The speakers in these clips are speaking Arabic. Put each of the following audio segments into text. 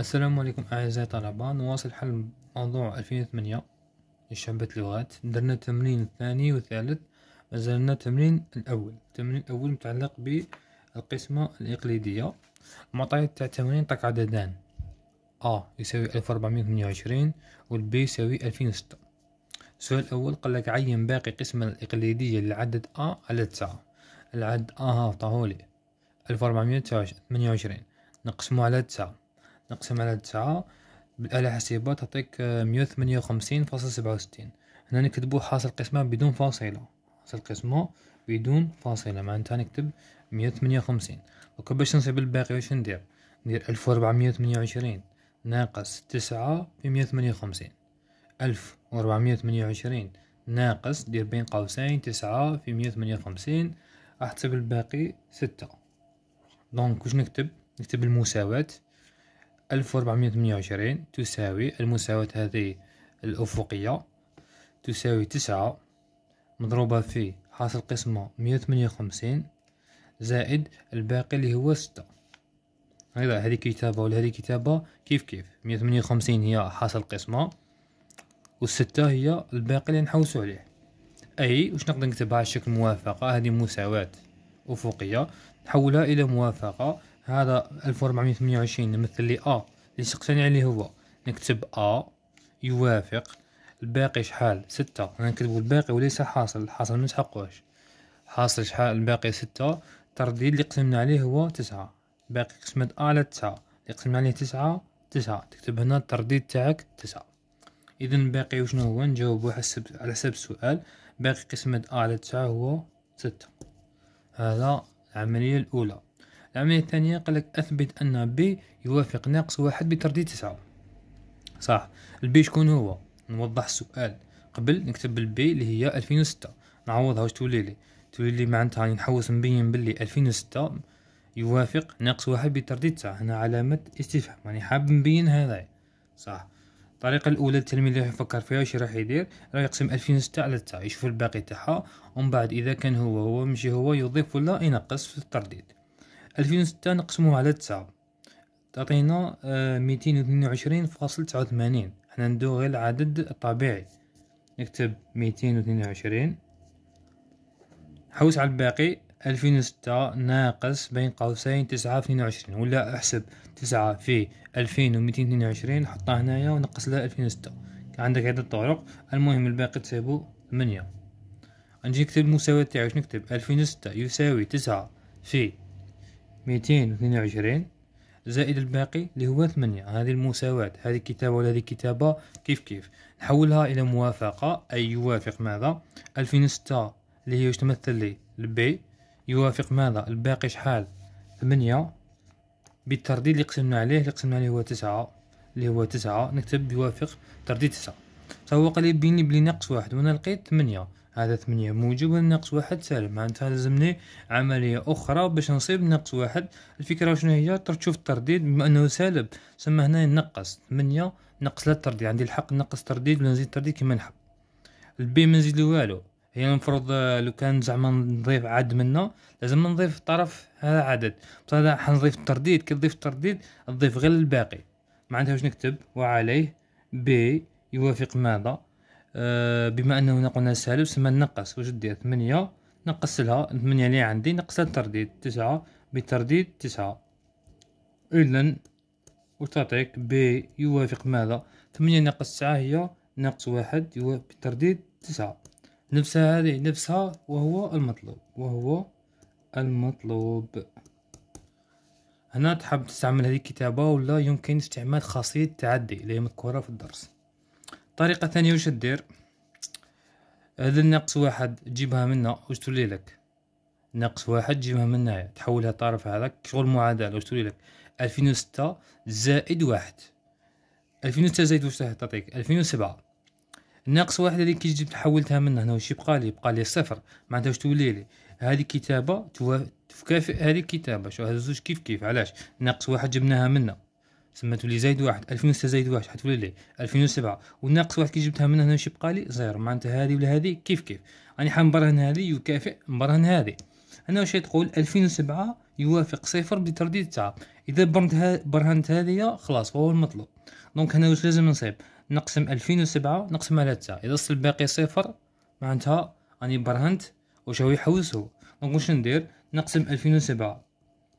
السلام عليكم أعزائي الطلبة نواصل حل موضوع ألفين وثمانية لشعبة لغات درنا التمرين الثاني والثالث مازلنا التمرين الأول التمرين الأول متعلق بالقسمة الإقليدية المعطيات تاع التمرين عطاك عددان أ يساوي ألف ربعمية وثمانية وعشرين والبي يساوي ألفين وستة السؤال الأول قالك عين باقي القسمة الإقليدية لعدد أ على تسعة العدد أ ها عطاهولي ألف ربعمية وثمانية وعشرين نقسمو على تسعة نقسم على تسعة بالآلة الحاسبة تعطيك آه، مية وثمانية وخمسين فاصل سبعة وستين هنا نكتبو حاصل قسمة بدون فاصلة حاصل قسمة بدون فاصلة معنتها نكتب مية وثمانية وخمسين دوكا باش نصيب الباقي واش ندير ندير ألف وربعمية وثمانية وعشرين ناقص تسعة في مية وثمانية وخمسين ألف وربعمية وثمانية وعشرين ناقص دير بين قوسين تسعة في مية وثمانية وخمسين راح تصيب الباقي ستة دونك واش نكتب نكتب المساواة ألف وعشرين تساوي المساواة هذه الأفقية تساوي تسعة مضروبة في حاصل قسمة مية وثمانية وخمسين زائد الباقي اللي هو ستة أيضا هذه كتابة ولا هذه كتابة كيف كيف مية وثمانية وخمسين هي حاصل قسمة والستة هي الباقي اللي نحوسو عليه أي واش نقدر نكتبها على شكل موافقة هذه مساواة أفقية نحولها إلى موافقة هذا 1428 نمثل لي ا اللي سقتني عليه هو نكتب ا يوافق الباقي شحال ستة انا نكتبو الباقي وليس حاصل الحاصل ما نسحقوهش حاصل شحال الباقي ستة الترديد اللي قسمنا عليه هو تسعة باقي قسمة ا على تسعة اللي قسمنا عليه تسعة تسعة تكتب هنا الترديد تاعك تسعة اذا باقي وشنو هو نجاوبو حسب على حسب السؤال باقي قسمة ا على تسعة هو ستة هذا العملية الأولى العملية الثانية لك أثبت أن بي يوافق ناقص واحد بترديد تسعة صح البي شكون هو نوضح السؤال قبل نكتب البي اللي هي ألفين وستة نعوضها واش تولي لي تولي لي معنتها راني نحوس نبين بلي ألفين وستة يوافق ناقص واحد بترديد تسعة هنا علامة استفهام راني حاب نبين هذا صح الطريقة الأولى التلميذ راح يفكر فيها واش راح يدير راح يقسم ألفين وستة على تسعة يشوف الباقي تاعها ومن بعد إذا كان هو هو مشي هو يضيف ولا ينقص في الترديد ألفين وستة نقسموها على تسعة تعطينا آه، ميتين وثنين وعشرين فاصل تسعة وثمانين حنا ندو غير العدد الطبيعي نكتب ميتين وثنين وعشرين حوس على الباقي ألفين وستة ناقص بين قوسين تسعة اثنين وعشرين ولا احسب تسعة في ألفين وميتين اثنين وعشرين حطها هنايا ونقص لها ألفين وستة عندك عدة طرق المهم الباقي تسيبو ثمانية نجي نكتب المساواة تاعو شنو نكتب ألفين وستة يساوي تسعة في ميتين واثنين وعشرين زائد الباقي اللي هو ثمانية هذه المساواة هذه كتابة ولا هذه كتابة كيف كيف نحولها إلى موافقة أي يوافق ماذا ألفين وستة اللي هي تمثل لي البي يوافق ماذا الباقي شحال ثمانية بالترديد اللي قسمنا عليه اللي قسمنا عليه هو تسعة اللي هو تسعة نكتب يوافق ترديد تسعة فهو قال لي بيني بلي ناقص واحد وانا لقيت ثمانية هذا ثمانية موجب ناقص واحد سالب معناتها لازمني عملية أخرى باش نصيب ناقص واحد الفكرة شنو هي تشوف الترديد بما أنه سالب سما هنا نقص ثمانية نقص لا ترديد عندي الحق نقص ترديد ولا نزيد ترديد كيما نحب البي ما نزيد والو هي المفروض آه، لو كان زعما نضيف عد منا لازم نضيف طرف هذا عدد بصح هذا حنضيف الترديد كي تضيف الترديد تضيف غير الباقي معناتها واش نكتب وعليه بي يوافق ماذا آه، بما انه هنا قلنا سالب سما نقص واش دير ثمانية نقص لها ثمانية اللي عندي نقص الترديد تسعة بترديد تسعة اذا واش تعطيك بي يوافق ماذا ثمانية ناقص تسعة هي ناقص واحد يوافق بترديد تسعة نفسها هذه نفسها وهو المطلوب وهو المطلوب هنا تحب تستعمل هذه الكتابة ولا يمكن استعمال خاصية التعدي لي مذكورة في الدرس طريقة ثانية واش دير هذا ناقص واحد تجيبها منا واش تولي لك ناقص واحد تجيبها من هنايا تحولها الطرف هذاك شغل معادلة واش تولي لك ألفين وستة زائد واحد ألفين وستة زائد واش تعطيك ألفين وسبعة ناقص واحد هذيك كي جبت حولتها من هنا واش يبقى لي يبقى لي صفر معناتها واش تولي لي هذه كتابة تكافئ هذه الكتابة شو هذو زوج كيف كيف علاش ناقص واحد جبناها منا تسمى تولي زايد واحد ألفين وستة زايد واحد حتولي لي ألفين وسبعة والناقص واحد كي جبتها من هنا واش يبقى لي زيرو معناتها هذه ولا هذه كيف كيف راني حنبرهن هذه يكافئ مبرهن هذه هنا واش تقول ألفين وسبعة يوافق صفر بترديد تاع إذا برنت برهنت هذه خلاص هو المطلوب دونك هنا واش لازم نصيب نقسم ألفين وسبعة نقسم على تسعة إذا صل الباقي صفر معناتها راني برهنت واش هو يحوس هو دونك واش ندير نقسم ألفين وسبعة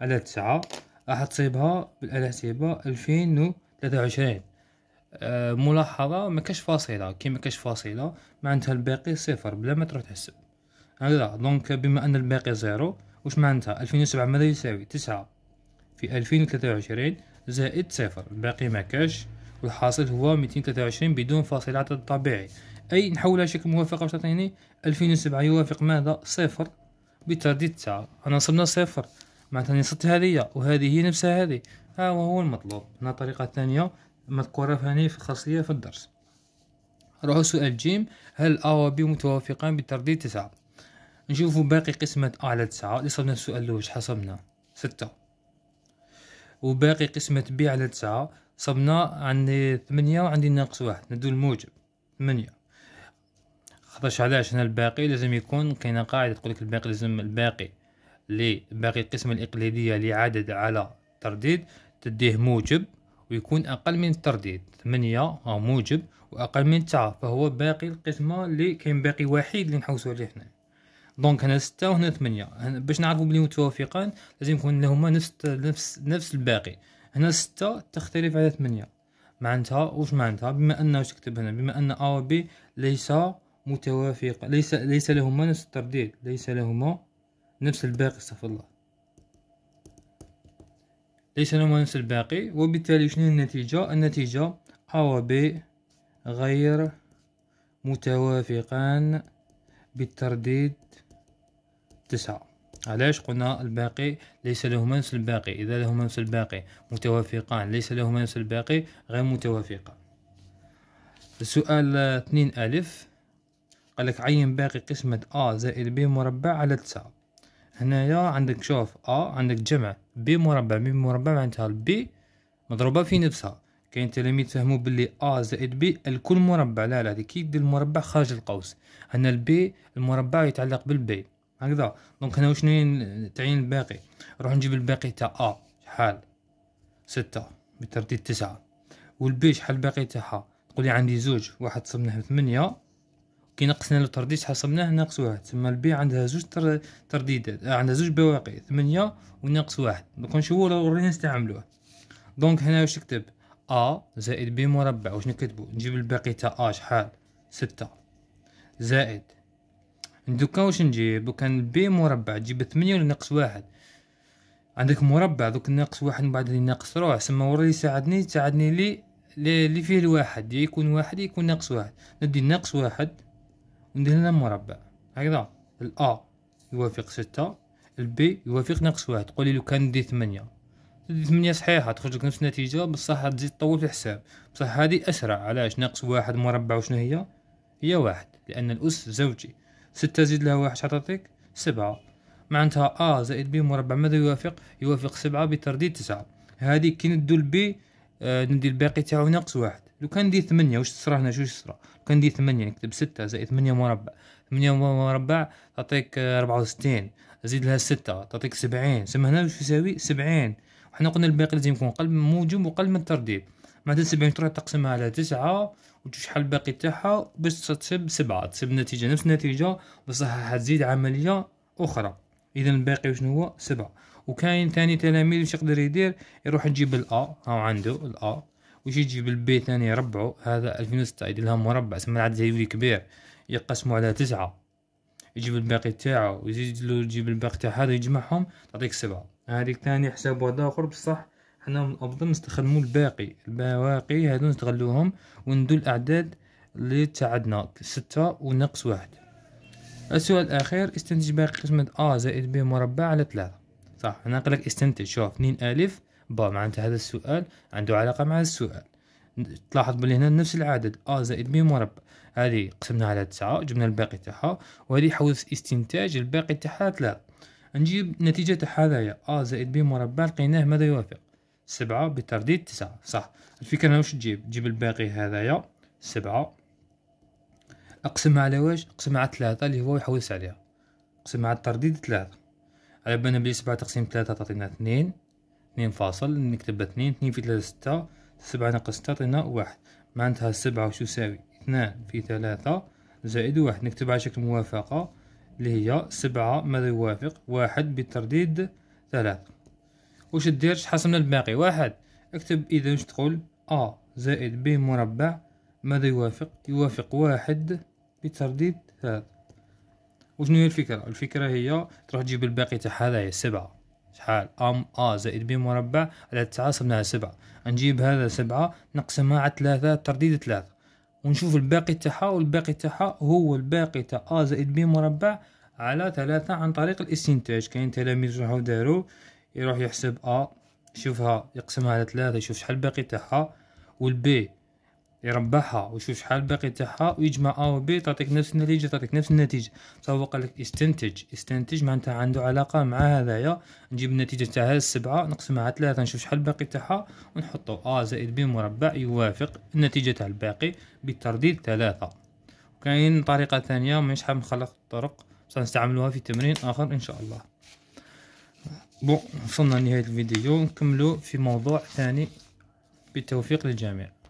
على تسعة راح تصيبها بالاناسيبة الفين و ثلاثة وعشرين آه، ملاحظة ما كاش فاصلة كي ما كاش فاصلة معنتها الباقي صفر بلا ما تروح تحسب هكذا دونك بما ان الباقي زيرو واش معنتها الفين وسبعة ماذا يساوي تسعة في الفين وثلاثة وعشرين زائد صفر الباقي ما كاش والحاصل هو ميتين وثلاثة وعشرين بدون فاصلة عدد طبيعي اي نحولها شكل موافقة واش تعطيني الفين سبعة يوافق ماذا صفر بترديد تسعة انا صبنا صفر معناتها صدت هذه وهذه هي نفسها هذه ها هو المطلوب هنا طريقة ثانية مذكورة هاني في خاصية في الدرس روحوا سؤال جيم هل أ و بي متوافقان بالترديد تسعة نشوفوا باقي قسمة أ على تسعة اللي صبنا السؤال لوج حسبنا ستة وباقي قسمة بي على تسعة صبنا عندي ثمانية وعندي ناقص واحد ندو الموجب ثمانية خاطرش علاش هنا الباقي لازم يكون كاينة قاعدة تقولك الباقي لازم الباقي لباقي القسمة الإقليدية لعدد على ترديد تديه موجب ويكون أقل من الترديد ثمانية موجب وأقل من تسعة فهو باقي القسمة اللي كاين باقي وحيد اللي نحوسو عليه هنا دونك هنا ستة وهنا ثمانية باش نعرفو بلي متوافقان لازم يكون لهما نفس نفس نفس الباقي هنا ستة تختلف على ثمانية معنتها واش معنتها بما ان واش تكتب هنا بما ان ا و بي ليس متوافق ليس ليس لهما نفس الترديد ليس لهما نفس الباقي استغفر الله ليس لهما نفس الباقي وبالتالي شنو النتيجة النتيجة A و B غير متوافقان بالترديد تسعة علاش قلنا الباقي ليس لهما نفس الباقي إذا لهما نفس الباقي متوافقان ليس لهما نفس الباقي غير متوافقان السؤال اثنين ألف قالك عين باقي قسمة A زائد B مربع على تسعة هنايا عندك شوف ا عندك جمع ب مربع ب مربع معناتها البي مضروبه في نفسها كاين تلاميذ فهموا باللي ا زائد بي الكل مربع لا لا كي يدير المربع خارج القوس هنا البي المربع يتعلق بالبي هكذا دونك هنا وشنو تعين الباقي نروح نجيب الباقي تاع ا شحال ستة بترتيب تسعة والبي شحال باقي تاعها تقولي عندي زوج واحد صمناه بثمانية كي نقصنا له ترديد حسبناه ناقص واحد ثم البي عندها زوج تر... ترديدات آه، عندها زوج بواقي ثمانية وناقص واحد دونك نشوفو لو رينا نستعملوه دونك هنا واش نكتب ا زائد بي مربع واش نكتبو نجيب الباقي تاع ا شحال ستة زائد دوكا واش نجيب كان بي مربع تجيب ثمانية ولا ناقص واحد عندك مربع دوك ناقص واحد من بعد اللي ناقص روح سما ورا يساعدني ساعدني لي اللي فيه الواحد يكون واحد يكون ناقص واحد ندي ناقص واحد وندير لنا مربع هكذا الأ يوافق ستة البي يوافق ناقص واحد قولي لو كان دي ثمانية تدي ثمانية صحيحة تخرج لك نفس النتيجة بصح تزيد تطول في الحساب بصح هادي أسرع علاش ناقص واحد مربع وشنو هي هي واحد لأن الأس زوجي ستة زيد لها واحد شتعطيك سبعة معنتها أ زائد بي مربع ماذا يوافق يوافق سبعة بترديد تسعة هادي كي ندو البي آه ندي الباقي تاعو ناقص واحد لو كان دي ثمانية واش تصرى هنا شو تصرى لو كان دي ثمانية نكتب ستة زائد ثمانية مربع ثمانية مربع تعطيك ربعة وستين زيد لها ستة تعطيك سبعين سما هنا واش يساوي سبعين وحنا قلنا الباقي لازم يكون قلب موجب وقلب من الترديد معناتها سبعين تروح تقسمها على تسعة وتشوف شحال الباقي تاعها باش تصيب سبعة تصيب نتيجة نفس النتيجة بصح حتزيد عملية أخرى إذا الباقي شنو هو سبعة وكاين ثاني تلاميذ واش يقدر يدير يروح يجيب الأ هاو عنده الأ وش يجي بالبي ثاني يربعه هذا يدير يديرهم مربع سما العدد زي كبير يقسمو على تسعة يجيب الباقي تاعه ويزيد له يجيب الباقي تاع هذا يجمعهم تعطيك سبعة هذيك ثاني حساب واحد اخر بصح حنا من افضل نستخدمو الباقي البواقي هادو نستغلوهم وندو الاعداد اللي تعدنا ستة ونقص واحد السؤال الاخير استنتج باقي قسمة ا زائد ب مربع على ثلاثة صح انا قلك استنتج شوف اثنين الف با معناتها هذا السؤال عنده علاقة مع السؤال تلاحظ بلي هنا نفس العدد أ زائد ب مربع هذه قسمناها على تسعة جبنا الباقي تاعها وهذه حوز استنتاج الباقي تاعها ثلاثة نجيب نتيجة تاع هذايا أ زائد ب مربع لقيناه ماذا يوافق سبعة بترديد تسعة صح الفكرة واش تجيب تجيب الباقي هذايا سبعة أقسمها على واش أقسمها على ثلاثة اللي هو يحوس عليها أقسمها على الترديد ثلاثة على بالنا بلي سبعة تقسيم ثلاثة تعطينا اثنين اثنين فاصل نكتب اثنين اثنين في ثلاثة ستة سبعة ناقص ستة تعطينا واحد معنتها سبعة وش يساوي اثنان في ثلاثة زائد واحد نكتب على شكل موافقة اللي هي سبعة ماذا يوافق واحد بالترديد ثلاثة وش دير شحال من الباقي واحد اكتب اذا وش تقول ا زائد ب مربع ماذا يوافق يوافق واحد بترديد ثلاثة وشنو هي الفكرة الفكرة هي تروح تجيب الباقي تاع هذايا سبعة شحال ام ا زائد ب مربع على تسعة صبناها سبعة نجيب هذا سبعة نقسمها على ثلاثة ترديد ثلاثة ونشوف الباقي تاعها والباقي تاعها هو الباقي تاع ا زائد ب مربع على ثلاثة عن طريق الاستنتاج كاين تلاميذ راهو دارو يروح يحسب ا يشوفها يقسمها على ثلاثة يشوف شحال باقي تاعها والبي يربحها ويشوف شحال باقي تاعها ويجمع ا و بي تعطيك نفس النتيجه تعطيك نفس النتيجه سواء قال لك استنتج استنتج معناتها عنده علاقه مع هذايا نجيب النتيجه تاعها السبعه نقسمها على ثلاثه نشوف شحال باقي تاعها ونحطو ا زائد بي مربع يوافق النتيجه تاع الباقي بالترديد ثلاثه وكاين طريقه ثانيه مانيش حاب نخلق الطرق بصح نستعملوها في تمرين اخر ان شاء الله بون وصلنا لنهايه الفيديو نكملو في موضوع ثاني بالتوفيق للجميع